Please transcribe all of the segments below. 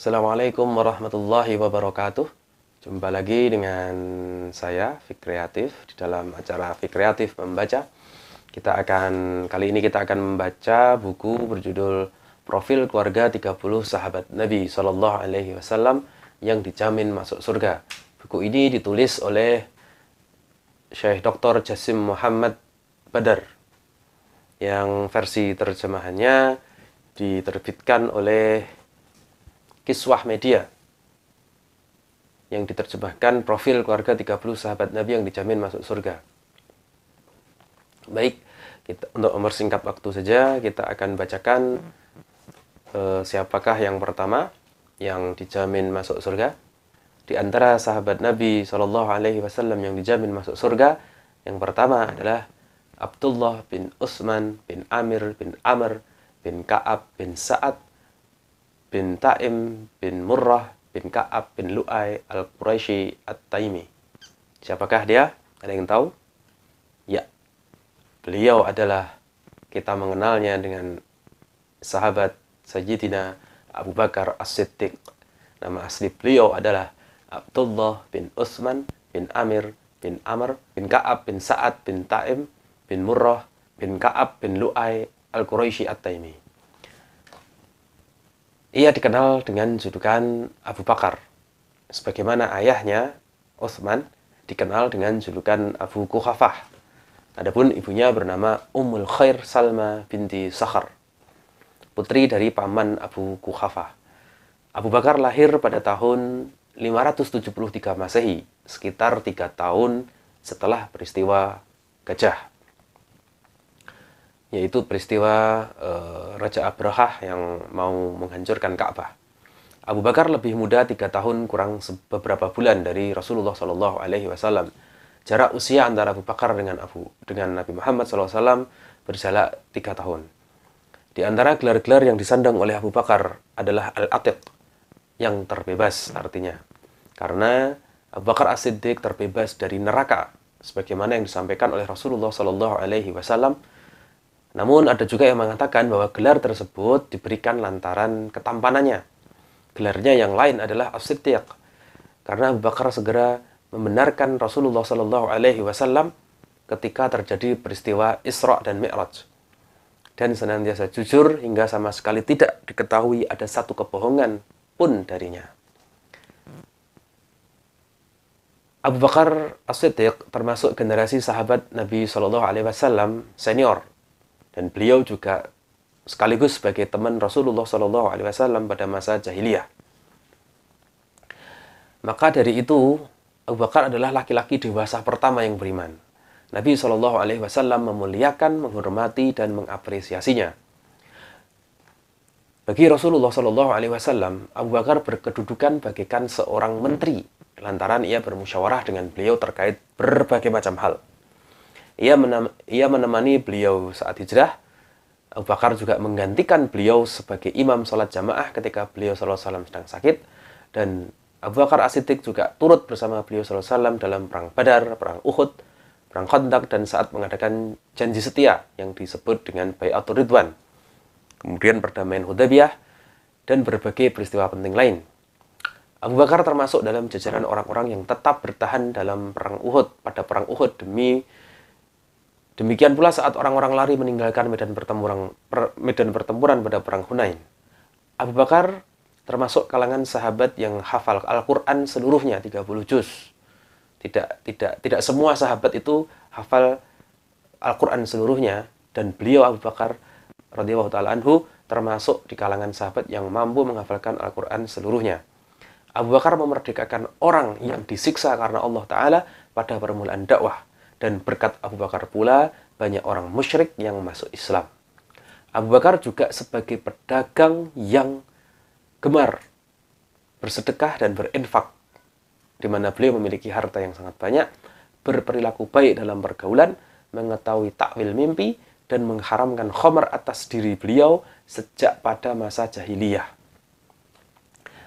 Assalamualaikum warahmatullahi wabarakatuh. Jumpa lagi dengan saya Fikreatif di dalam acara Fikreatif membaca. Kita akan kali ini kita akan membaca buku berjudul Profil Keluarga 30 Sahabat Nabi Shallallahu alaihi wasallam yang dijamin masuk surga. Buku ini ditulis oleh Syekh Dr. Jasim Muhammad Badar yang versi terjemahannya diterbitkan oleh kiswah media yang diterjemahkan profil keluarga 30 sahabat Nabi yang dijamin masuk surga. Baik, kita, untuk singkat waktu saja, kita akan bacakan eh, siapakah yang pertama yang dijamin masuk surga. Di antara sahabat Nabi Shallallahu Alaihi Wasallam yang dijamin masuk surga, yang pertama adalah Abdullah bin Utsman bin Amir bin Amr bin Kaab bin Sa'ad bin Ta'im bin Murrah bin Ka'ab bin Lu'ay al Quraisy at-Taimi. Siapakah dia? Ada yang tahu? Ya. Beliau adalah kita mengenalnya dengan sahabat sajidina Abu Bakar As-Siddiq. Nama asli beliau adalah Abdullah bin Utsman bin Amir bin Amr bin Ka'ab bin Sa'ad bin Ta'im bin Murrah bin Ka'ab bin Lu'ay al Quraisy at-Taimi. Ia dikenal dengan julukan Abu Bakar, sebagaimana ayahnya, Uthman, dikenal dengan julukan Abu Kuhafah. Adapun ibunya bernama Ummul Khair Salma binti Sakhar, putri dari paman Abu Kuhafah. Abu Bakar lahir pada tahun 573 Masehi, sekitar tiga tahun setelah peristiwa Gajah yaitu peristiwa uh, Raja Abraha yang mau menghancurkan Ka'bah. Abu Bakar lebih muda tiga tahun kurang beberapa bulan dari Rasulullah Shallallahu Alaihi Wasallam. Jarak usia antara Abu Bakar dengan Abu dengan Nabi Muhammad SAW berjarak tiga tahun. Di antara gelar-gelar yang disandang oleh Abu Bakar adalah Al-Atiq, yang terbebas artinya. Karena Abu Bakar As-Siddiq terbebas dari neraka, sebagaimana yang disampaikan oleh Rasulullah saw Alaihi Wasallam namun ada juga yang mengatakan bahwa gelar tersebut diberikan lantaran ketampanannya. Gelarnya yang lain adalah as Karena Abu Bakar segera membenarkan Rasulullah Shallallahu alaihi wasallam ketika terjadi peristiwa Isra dan Mi'raj. Dan senantiasa jujur hingga sama sekali tidak diketahui ada satu kebohongan pun darinya. Abu Bakar As-Siddiq termasuk generasi sahabat Nabi Shallallahu alaihi wasallam senior dan beliau juga sekaligus sebagai teman Rasulullah Shallallahu Alaihi Wasallam pada masa jahiliyah. Maka dari itu Abu Bakar adalah laki-laki dewasa pertama yang beriman. Nabi Shallallahu Alaihi Wasallam memuliakan, menghormati dan mengapresiasinya. Bagi Rasulullah Shallallahu Alaihi Wasallam, Abu Bakar berkedudukan bagaikan seorang menteri lantaran ia bermusyawarah dengan beliau terkait berbagai macam hal ia, menem, ia menemani beliau saat hijrah Abu Bakar juga menggantikan beliau sebagai imam sholat jamaah ketika beliau SAW sedang sakit dan Abu Bakar as juga turut bersama beliau SAW dalam perang Badar, perang Uhud, perang Khandaq dan saat mengadakan janji setia yang disebut dengan Bayatul Ridwan. Kemudian perdamaian Hudaybiyah dan berbagai peristiwa penting lain. Abu Bakar termasuk dalam jajaran orang-orang yang tetap bertahan dalam perang Uhud pada perang Uhud demi Demikian pula saat orang-orang lari meninggalkan medan pertempuran, per, medan pertempuran pada perang Hunain. Abu Bakar termasuk kalangan sahabat yang hafal Al-Qur'an seluruhnya 30 juz. Tidak tidak tidak semua sahabat itu hafal Al-Qur'an seluruhnya dan beliau Abu Bakar radhiyallahu taala anhu termasuk di kalangan sahabat yang mampu menghafalkan Al-Qur'an seluruhnya. Abu Bakar memerdekakan orang yang disiksa karena Allah taala pada permulaan dakwah dan berkat Abu Bakar pula banyak orang musyrik yang masuk Islam. Abu Bakar juga sebagai pedagang yang gemar bersedekah dan berinfak di mana beliau memiliki harta yang sangat banyak, berperilaku baik dalam pergaulan, mengetahui takwil mimpi, dan mengharamkan khomer atas diri beliau sejak pada masa jahiliyah.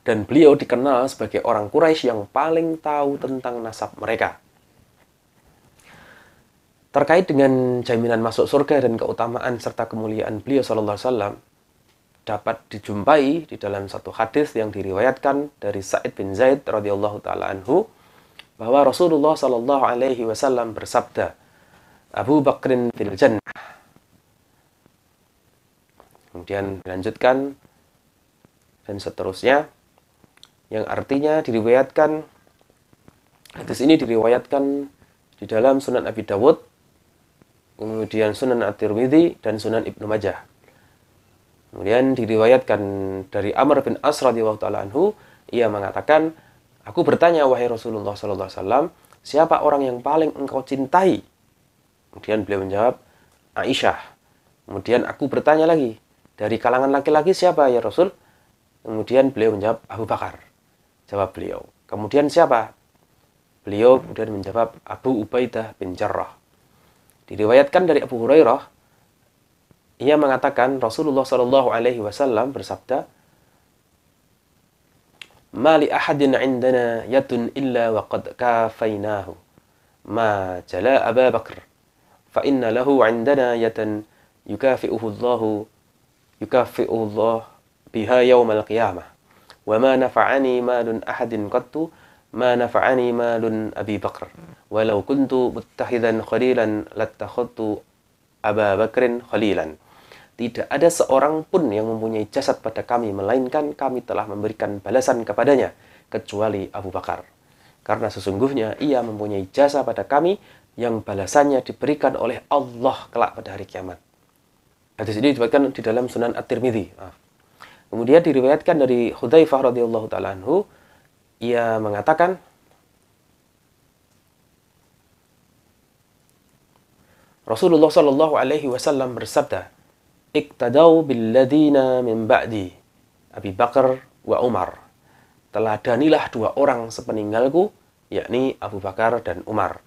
Dan beliau dikenal sebagai orang Quraisy yang paling tahu tentang nasab mereka. Terkait dengan jaminan masuk surga dan keutamaan serta kemuliaan beliau sallallahu alaihi wasallam dapat dijumpai di dalam satu hadis yang diriwayatkan dari Sa'id bin Zaid radhiyallahu taala anhu bahwa Rasulullah sallallahu alaihi wasallam bersabda Abu Bakrin fil jannah kemudian dilanjutkan dan seterusnya yang artinya diriwayatkan hadis ini diriwayatkan di dalam Sunan Abi Dawud kemudian Sunan At-Tirmidzi dan Sunan Ibnu Majah. Kemudian diriwayatkan dari Amr bin As radhiyallahu taala anhu, ia mengatakan, "Aku bertanya wahai Rasulullah sallallahu alaihi wasallam, siapa orang yang paling engkau cintai?" Kemudian beliau menjawab, "Aisyah." Kemudian aku bertanya lagi, "Dari kalangan laki-laki siapa ya Rasul?" Kemudian beliau menjawab, "Abu Bakar." Jawab beliau. Kemudian siapa? Beliau kemudian menjawab Abu Ubaidah bin Jarrah. Diriwayatkan dari Abu Hurairah, ia mengatakan Rasulullah Shallallahu Alaihi Wasallam bersabda, "Mali ahadin indana yatun illa waqad kafainahu, ma jala Abu Bakr, fa inna lahu indana yatan yukafi'uhu Allah, yukafi'uhu Allah biha yawm al-qiyamah, wa ma nafa'ani malun ahadin qattu ما نفعني مال أبي بكر ولو كنت متحدا خليلا لاتخذت أبا بكر خليلا tidak ada seorang pun yang mempunyai jasad pada kami melainkan kami telah memberikan balasan kepadanya kecuali Abu Bakar karena sesungguhnya ia mempunyai jasa pada kami yang balasannya diberikan oleh Allah kelak pada hari kiamat hadis ini diriwayatkan di dalam Sunan At-Tirmidzi ah. kemudian diriwayatkan dari Hudzaifah radhiyallahu taala anhu ia mengatakan, Rasulullah Shallallahu Alaihi Wasallam bersabda, "Iktadau billadina min ba'di Abi Bakar wa Umar." Teladanilah dua orang sepeninggalku, yakni Abu Bakar dan Umar.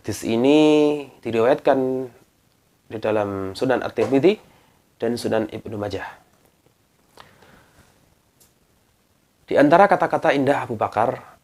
Hadis ini diriwayatkan di dalam Sunan At-Tirmidzi dan Sunan Ibnu Majah. Di antara kata-kata indah Abu Bakar,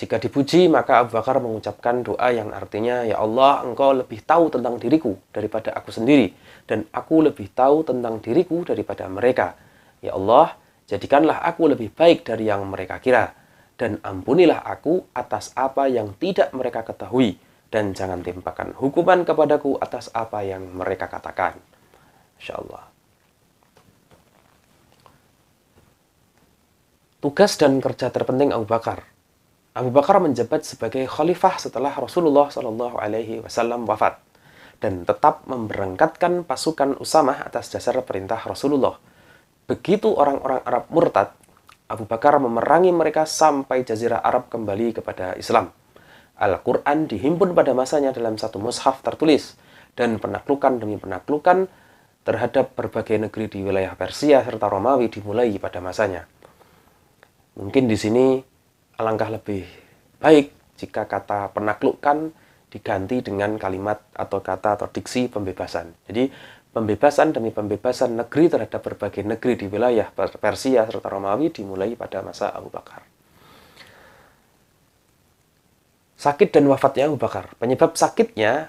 jika dipuji maka Abu Bakar mengucapkan doa yang artinya, Ya Allah, engkau lebih tahu tentang diriku daripada aku sendiri, dan aku lebih tahu tentang diriku daripada mereka. Ya Allah, jadikanlah aku lebih baik dari yang mereka kira, dan ampunilah aku atas apa yang tidak mereka ketahui, dan jangan timpakan hukuman kepadaku atas apa yang mereka katakan. Insyaallah. tugas dan kerja terpenting Abu Bakar. Abu Bakar menjabat sebagai khalifah setelah Rasulullah Shallallahu Alaihi Wasallam wafat dan tetap memberangkatkan pasukan Usamah atas dasar perintah Rasulullah. Begitu orang-orang Arab murtad, Abu Bakar memerangi mereka sampai Jazirah Arab kembali kepada Islam. Al-Quran dihimpun pada masanya dalam satu mushaf tertulis dan penaklukan demi penaklukan terhadap berbagai negeri di wilayah Persia serta Romawi dimulai pada masanya. Mungkin di sini alangkah lebih baik jika kata penaklukan diganti dengan kalimat atau kata atau diksi pembebasan. Jadi pembebasan demi pembebasan negeri terhadap berbagai negeri di wilayah Persia serta Romawi dimulai pada masa Abu Bakar. Sakit dan wafatnya Abu Bakar. Penyebab sakitnya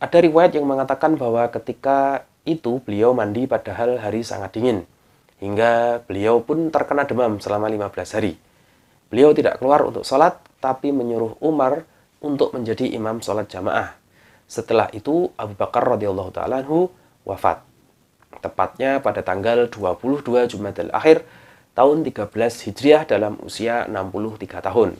ada riwayat yang mengatakan bahwa ketika itu beliau mandi padahal hari sangat dingin hingga beliau pun terkena demam selama 15 hari. Beliau tidak keluar untuk sholat, tapi menyuruh Umar untuk menjadi imam sholat jamaah. Setelah itu Abu Bakar radhiyallahu taala wafat. Tepatnya pada tanggal 22 Jumat Akhir tahun 13 Hijriah dalam usia 63 tahun.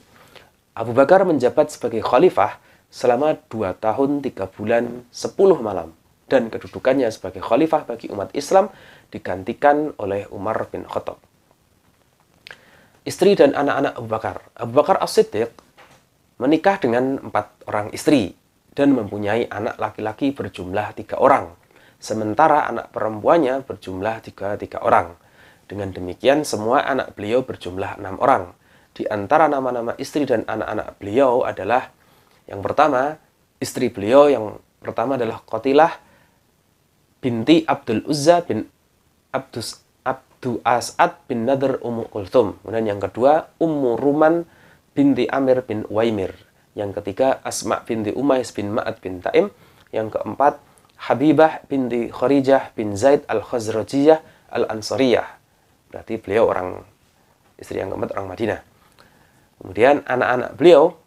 Abu Bakar menjabat sebagai khalifah selama 2 tahun 3 bulan 10 malam dan kedudukannya sebagai khalifah bagi umat Islam digantikan oleh Umar bin Khattab. Istri dan anak-anak Abu Bakar. Abu Bakar As-Siddiq menikah dengan empat orang istri dan mempunyai anak laki-laki berjumlah tiga orang. Sementara anak perempuannya berjumlah tiga, tiga orang. Dengan demikian, semua anak beliau berjumlah enam orang. Di antara nama-nama istri dan anak-anak beliau adalah yang pertama, istri beliau yang pertama adalah Kotilah binti Abdul Uzza bin Abdus Abdu As'ad bin Nadir Ummu Kultum. Kemudian yang kedua Ummu Ruman binti Amir bin Waimir. Yang ketiga Asma binti Umais bin Ma'ad bin Taim. Yang keempat Habibah binti Khurijah bin Zaid al-Khazrajiyah al-Ansariyah. Berarti beliau orang istri yang keempat orang Madinah. Kemudian anak-anak beliau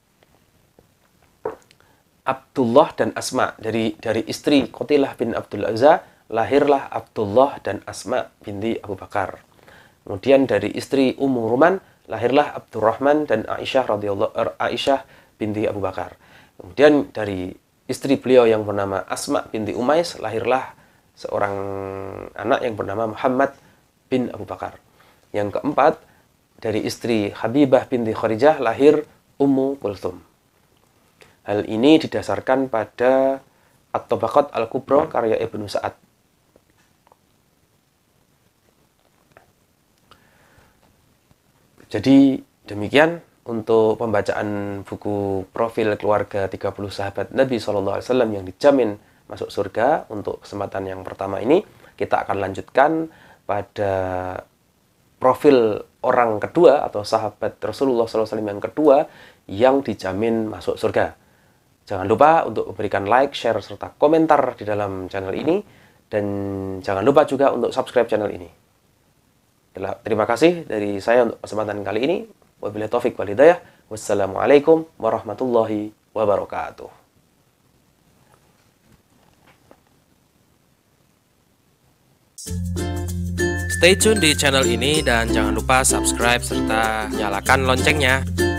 Abdullah dan Asma dari dari istri kotilah bin Abdul Azza lahirlah Abdullah dan Asma binti Abu Bakar. Kemudian dari istri Ummu Ruman lahirlah Abdurrahman dan Aisyah radhiyallahu er, Aisyah binti Abu Bakar. Kemudian dari istri beliau yang bernama Asma binti Umais lahirlah seorang anak yang bernama Muhammad bin Abu Bakar. Yang keempat, dari istri Habibah binti Khadijah lahir Ummu Kulthum. Hal ini didasarkan pada At-Tabaqat al kubro karya Ibnu Sa'ad. Jadi demikian untuk pembacaan buku Profil Keluarga 30 Sahabat Nabi SAW yang dijamin masuk surga untuk kesempatan yang pertama ini kita akan lanjutkan pada profil orang kedua atau sahabat Rasulullah SAW yang kedua yang dijamin masuk surga. Jangan lupa untuk berikan like, share, serta komentar di dalam channel ini. Dan jangan lupa juga untuk subscribe channel ini. Terima kasih dari saya untuk kesempatan kali ini. Wabillahi taufik hidayah. Wassalamualaikum warahmatullahi wabarakatuh. Stay tune di channel ini dan jangan lupa subscribe serta nyalakan loncengnya.